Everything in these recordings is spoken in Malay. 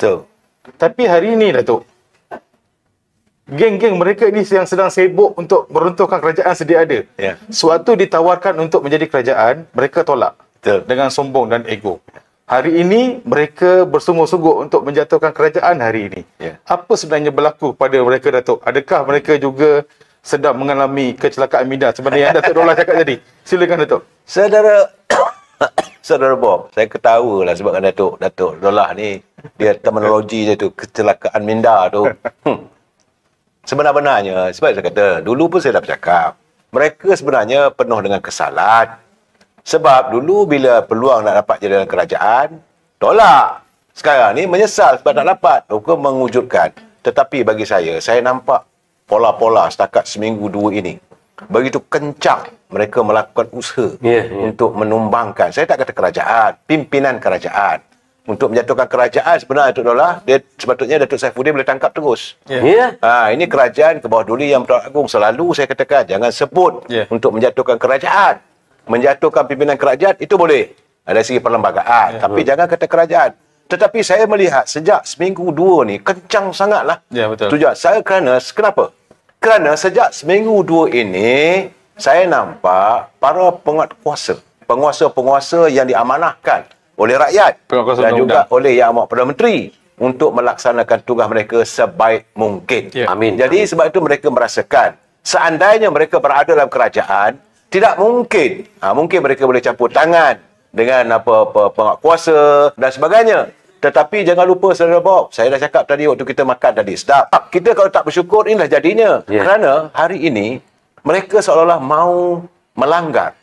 Betul. Tapi hari ini Datuk, geng-geng mereka ini yang sedang sibuk untuk meruntuhkan kerajaan sedia ada. Ya. Yeah. Suatu ditawarkan untuk menjadi kerajaan, mereka tolak. Betul. Dengan sombong dan ego. Hari ini mereka bersungguh-sungguh untuk menjatuhkan kerajaan hari ini. Yeah. Apa sebenarnya berlaku pada mereka Datuk? Adakah mereka juga sedang mengalami kecelakaan minda sebenarnya yang Datuk Dola cakap tadi? Silakan Datuk. Saudara Saudara Bob, saya ketawa lah kan Datuk, Datuk Dola ni dia terminologi dia tu kecelakaan minda tu hmm. sebenarnya sebab saya kata dulu pun saya dah bercakap mereka sebenarnya penuh dengan kesalahan sebab dulu bila peluang nak dapat jadi dalam kerajaan tolak sekarang ni menyesal sebab tak dapat mereka mengwujudkan tetapi bagi saya saya nampak pola-pola setakat seminggu dua ini begitu kencang mereka melakukan usaha yeah, yeah. untuk menumbangkan saya tak kata kerajaan pimpinan kerajaan untuk menjatuhkan kerajaan sebenarnya Datuk Dola dia sepatutnya Datuk Saifuddin boleh tangkap terus. Yeah. Yeah. Ha ini kerajaan ke bawah duli yang beragung selalu saya katakan jangan sebut yeah. untuk menjatuhkan kerajaan. Menjatuhkan pimpinan kerajaan itu boleh ada segi perlembagaan yeah. tapi yeah. jangan kata kerajaan. Tetapi saya melihat sejak seminggu dua ni kencang sangatlah. Ya yeah, betul. Tujuan saya kerana kenapa? Kerana sejak seminggu dua ini saya nampak para penguat kuasa, penguasa-penguasa yang diamanahkan oleh rakyat Pengangkasa dan juga undang. oleh Yang Amat Perdana Menteri untuk melaksanakan tugas mereka sebaik mungkin. Yeah. Amin. Jadi Amin. sebab itu mereka merasakan seandainya mereka berada dalam kerajaan tidak mungkin ha, mungkin mereka boleh campur tangan dengan apa, apa penguasa dan sebagainya. Tetapi jangan lupa saudara Bob, saya dah cakap tadi waktu kita makan tadi sedap. Kita kalau tak bersyukur inilah jadinya. Yeah. Kerana hari ini mereka seolah-olah mau melanggar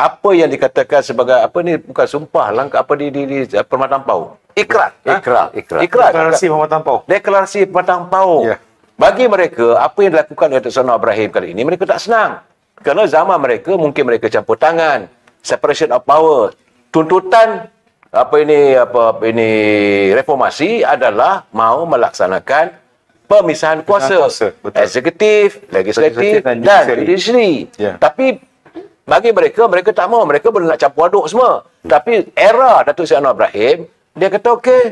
apa yang dikatakan sebagai apa ni bukan sumpah langkah apa di di, di eh, permatang pau ikrar ha? ikrar ikrar ikrar deklarasi permatang pau deklarasi permatang pau yeah. bagi mereka apa yang dilakukan oleh Tuan Ibrahim kali ini mereka tak senang kerana zaman mereka mungkin mereka campur tangan separation of power tuntutan apa ini apa, apa ini reformasi adalah mau melaksanakan pemisahan kuasa, kuasa eksekutif legislatif, legislatif dan judiciary yeah. Ya. tapi bagi mereka, mereka tak mahu. Mereka boleh nak campur aduk semua. Hmm. Tapi era Datuk Seri Anwar Ibrahim, dia kata, okey,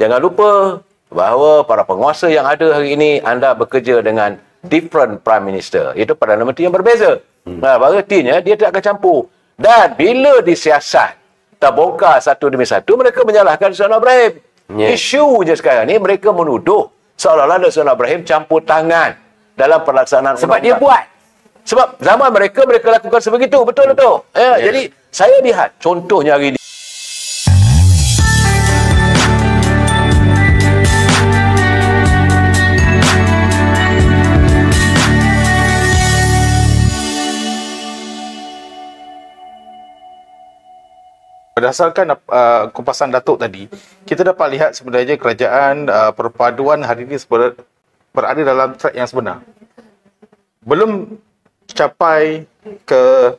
jangan lupa bahawa para penguasa yang ada hari ini, anda bekerja dengan different prime minister. Itu pada nama yang berbeza. Hmm. Nah, ha, Berartinya, dia tak akan campur. Dan bila disiasat, terbongkar satu demi satu, mereka menyalahkan Datuk Seri Anwar Ibrahim. Yeah. Isu je sekarang ni, mereka menuduh seolah-olah Datuk Seri Anwar Ibrahim campur tangan dalam pelaksanaan Sebab dia buat. Sebab zaman mereka, mereka lakukan sebegitu. Betul tu. Ya, Jadi, saya lihat contohnya hari ini. Berdasarkan uh, kupasan Datuk tadi, kita dapat lihat sebenarnya kerajaan uh, perpaduan hari ini sebenarnya berada dalam track yang sebenar. Belum capai ke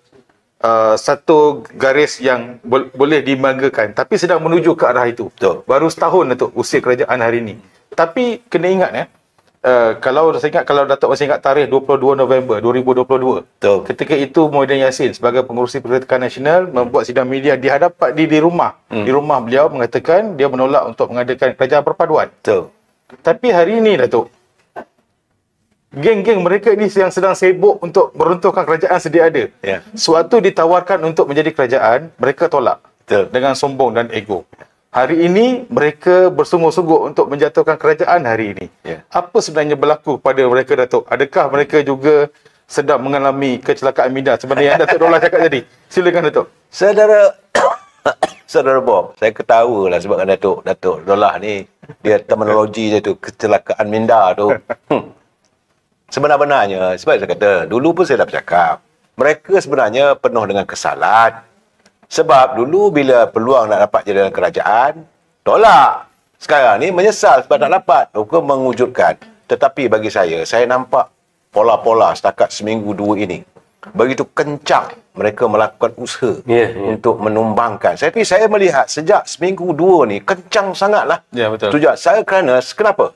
uh, satu garis yang bo- boleh dimanggakan tapi sedang menuju ke arah itu betul baru setahun lah tu usia kerajaan hari ini tapi kena ingat ya eh, Uh, kalau saya ingat kalau Datuk masih ingat tarikh 22 November 2022 Betul. ketika itu Muhyiddin Yassin sebagai pengurusi Pergerakan Nasional membuat sidang media di hadapan di di rumah hmm. di rumah beliau mengatakan dia menolak untuk mengadakan kerajaan perpaduan Betul. tapi hari ini Datuk geng-geng mereka ini yang sedang sibuk untuk meruntuhkan kerajaan sedia ada. Yeah. Suatu ditawarkan untuk menjadi kerajaan, mereka tolak Betul. dengan sombong dan ego. Hari ini mereka bersungguh-sungguh untuk menjatuhkan kerajaan hari ini. Yeah. Apa sebenarnya berlaku pada mereka Datuk? Adakah mereka juga sedang mengalami kecelakaan minda sebenarnya yang Datuk Dola cakap tadi? Silakan Datuk. Saudara Saudara Bob, saya ketawa lah sebabkan Datuk, Datuk Dola ni dia terminologi dia tu kecelakaan minda tu. Sebenarnya sebab saya kata, dulu pun saya dah bercakap. Mereka sebenarnya penuh dengan kesalahan. Sebab dulu bila peluang nak dapat jadi dalam kerajaan, tolak. Sekarang ni menyesal sebab tak dapat. mereka mengwujudkan. Tetapi bagi saya, saya nampak pola-pola setakat seminggu dua ini. Begitu kencang mereka melakukan usaha yeah, ya. untuk menumbangkan. Tapi saya melihat sejak seminggu dua ni, kencang sangatlah. Ya, yeah, betul. Sejak saya kerana, kenapa?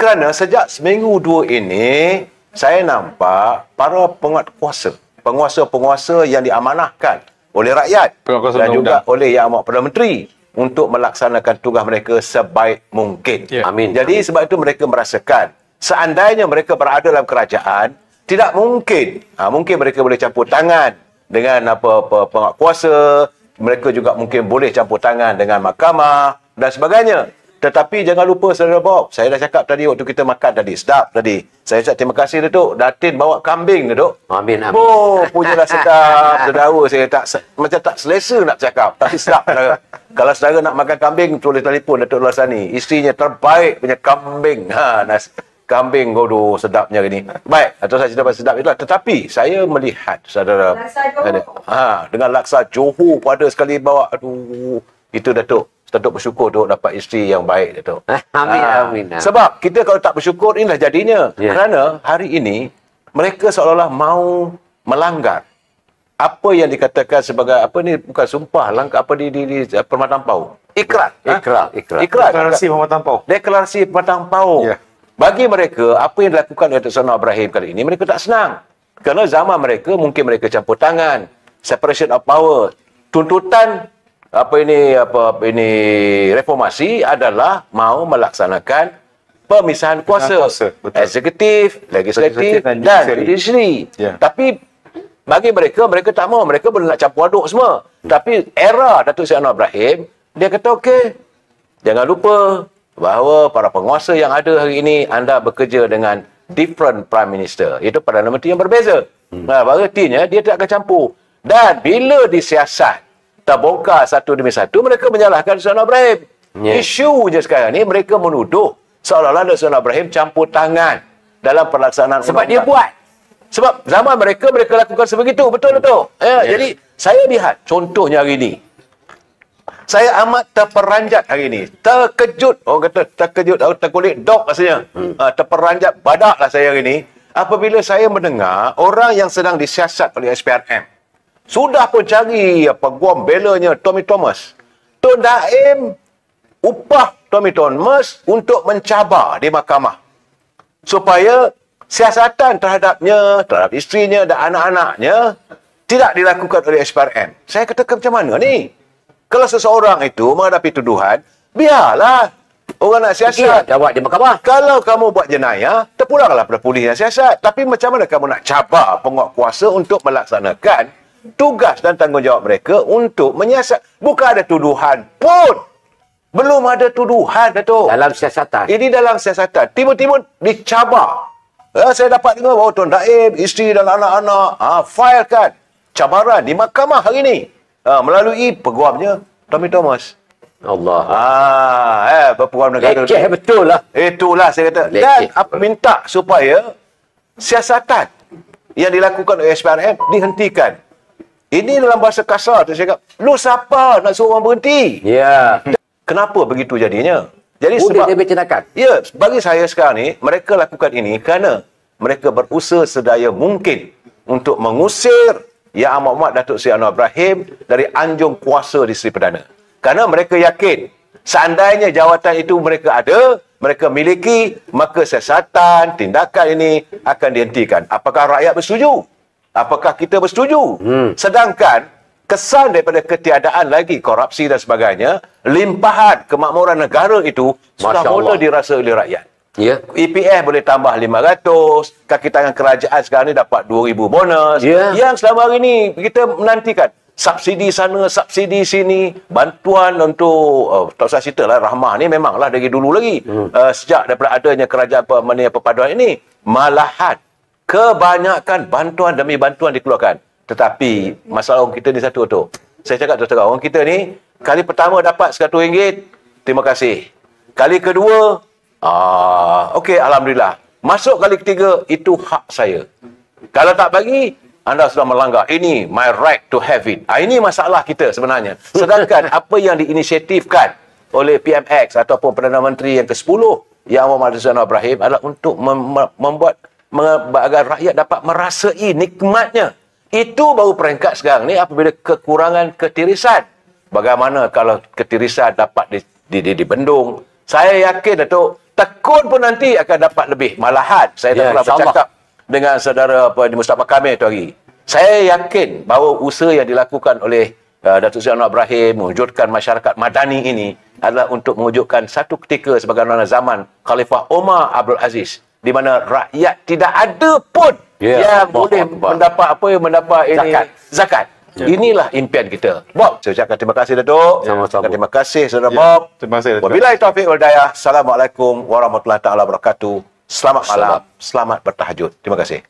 Kerana sejak seminggu dua ini, saya nampak para penguat kuasa, penguasa-penguasa yang diamanahkan oleh rakyat penguasa dan juga undang. oleh Yang Amat Perdana Menteri untuk melaksanakan tugas mereka sebaik mungkin. Yeah. Amin. Jadi Amin. sebab itu mereka merasakan seandainya mereka berada dalam kerajaan, tidak mungkin. Ha, mungkin mereka boleh campur tangan dengan apa-apa penguat kuasa, mereka juga mungkin boleh campur tangan dengan mahkamah dan sebagainya. Tetapi jangan lupa saudara Bob, saya dah cakap tadi waktu kita makan tadi, sedap tadi. Saya cakap terima kasih Datuk, Datin bawa kambing Datuk. Amin, amin. Oh, punya lah sedap, terdawa saya tak, macam tak selesa nak cakap, tapi sedap saudara. Kalau saudara nak makan kambing, tulis telefon Datuk Lasani. Isterinya terbaik punya kambing. Ha, nas kambing godo sedapnya ini. Baik, atau saya cakap sedap itulah. Tetapi saya melihat saudara. Laksa Johor. Ha, dengan laksa Johor pada sekali bawa. Aduh, itu Datuk. Tentu bersyukur tu dapat isteri yang baik tu. Eh, amin, ha. amin. Sebab kita kalau tak bersyukur inilah jadinya. Yeah. Kerana hari ini mereka seolah-olah mau melanggar apa yang dikatakan sebagai apa ni bukan sumpah langkah apa di di, di eh, permatang pau. Ikrar. Ikrar. Ha? ikrar, ikrar. Ikrar. Deklarasi permatang pau. Deklarasi permatang pau. Yeah. Bagi mereka apa yang dilakukan oleh Tuan Ibrahim kali ini mereka tak senang. Kerana zaman mereka mungkin mereka campur tangan, separation of power, tuntutan apa ini apa, apa ini reformasi adalah mau melaksanakan pemisahan kuasa, kuasa eksekutif, legislatif dan judiciary. Yeah. Ya. Tapi bagi mereka mereka tak mau, mereka boleh nak campur aduk semua. Hmm. Tapi era Datuk Seri Anwar Ibrahim dia kata okey. Jangan lupa bahawa para penguasa yang ada hari ini anda bekerja dengan different prime minister. Itu pada nama yang berbeza. Hmm. Nah, ha, berartinya dia tak akan campur. Dan bila disiasat kita bongkar satu demi satu, mereka menyalahkan Sultan Ibrahim. Yeah. Isu je sekarang ni, mereka menuduh seolah-olah Sultan Ibrahim campur tangan dalam pelaksanaan Sebab dia buat. Sebab zaman mereka, mereka lakukan sebegitu. Betul-betul. Ya, yeah. Jadi, saya lihat contohnya hari ini. Saya amat terperanjat hari ini. Terkejut. oh kata terkejut. atau terkulit dok maksudnya Hmm. Uh, terperanjat badak lah saya hari ini. Apabila saya mendengar orang yang sedang disiasat oleh SPRM. Sudah pun cari apa guam belanya Tommy Thomas. Tun Daim upah Tommy Thomas untuk mencabar di mahkamah. Supaya siasatan terhadapnya, terhadap istrinya dan anak-anaknya tidak dilakukan oleh SPRM. Saya kata ke macam mana ni? Kalau seseorang itu menghadapi tuduhan, biarlah orang nak siasat. Ya, jawab di mahkamah. Kalau kamu buat jenayah, terpulanglah pada polis yang siasat. Tapi macam mana kamu nak cabar penguat kuasa untuk melaksanakan tugas dan tanggungjawab mereka untuk menyiasat. Bukan ada tuduhan pun. Belum ada tuduhan, Datuk. Dalam siasatan. Ini dalam siasatan. Tiba-tiba dicabar. Ya, saya dapat dengar bahawa Tuan Daib, isteri dan anak-anak ha, filekan cabaran di mahkamah hari ini. Ha, melalui peguamnya Tommy Thomas. Allah. Ah, eh, peguam negara. Leceh eh, betul lah. Itulah saya kata. Leceh. Dan apa, minta supaya siasatan yang dilakukan oleh SPRM dihentikan. Ini dalam bahasa kasar dia cakap, lu siapa nak suruh orang berhenti? Ya. Yeah. Kenapa begitu jadinya? Jadi oh, sebab... Oh, dia lebih cenakan. Ya, bagi saya sekarang ni, mereka lakukan ini kerana mereka berusaha sedaya mungkin untuk mengusir Ya Amat Umat Datuk Seri Anwar Ibrahim dari anjung kuasa di Seri Perdana. Kerana mereka yakin, seandainya jawatan itu mereka ada, mereka miliki, maka siasatan, tindakan ini akan dihentikan. Apakah rakyat bersetuju? apakah kita bersetuju? Hmm. Sedangkan kesan daripada ketiadaan lagi korupsi dan sebagainya, limpahan kemakmuran negara itu Masya sudah mula dirasa oleh rakyat. Ya. EPF boleh tambah 500, kaki tangan kerajaan sekarang ni dapat 2000 bonus. Ya. Yang selama hari ni kita menantikan subsidi sana, subsidi sini, bantuan untuk uh, tak usah cerita lah rahmah ni memanglah dari dulu lagi. Hmm. Uh, sejak daripada adanya kerajaan apa, perpaduan ini malahan kebanyakan bantuan demi bantuan dikeluarkan. Tetapi masalah orang kita ni satu tu. Saya cakap tu terang, orang kita ni kali pertama dapat RM100, terima kasih. Kali kedua, ah, okey Alhamdulillah. Masuk kali ketiga, itu hak saya. Kalau tak bagi, anda sudah melanggar. Ini my right to have it. Ah, ini masalah kita sebenarnya. Sedangkan apa yang diinisiatifkan oleh PMX ataupun Perdana Menteri yang ke-10 yang Muhammad Zainal Ibrahim adalah untuk mem- membuat agar rakyat dapat merasai nikmatnya. Itu baru peringkat sekarang ni apabila kekurangan ketirisan. Bagaimana kalau ketirisan dapat di, di, di, di bendung. Saya yakin Datuk, tekun pun nanti akan dapat lebih malahan. Saya telah ya, bercakap dengan saudara apa di Mustafa Kamil tu hari. Saya yakin bahawa usaha yang dilakukan oleh uh, Datuk Seri Anwar Ibrahim mewujudkan masyarakat madani ini adalah untuk mewujudkan satu ketika sebagaimana zaman Khalifah Omar Abdul Aziz di mana rakyat tidak ada pun yeah. yang Bob, boleh Bob. mendapat apa yang mendapat ini zakat. Yeah. Inilah impian kita. Bob, saya ucapkan terima kasih Datuk. Ya, sama-sama. Terima kasih saudara yeah. Bob. Terima kasih. Wabillahi taufik wal hidayah. Assalamualaikum warahmatullahi taala wabarakatuh. Selamat malam. Selamat bertahajud. Terima kasih.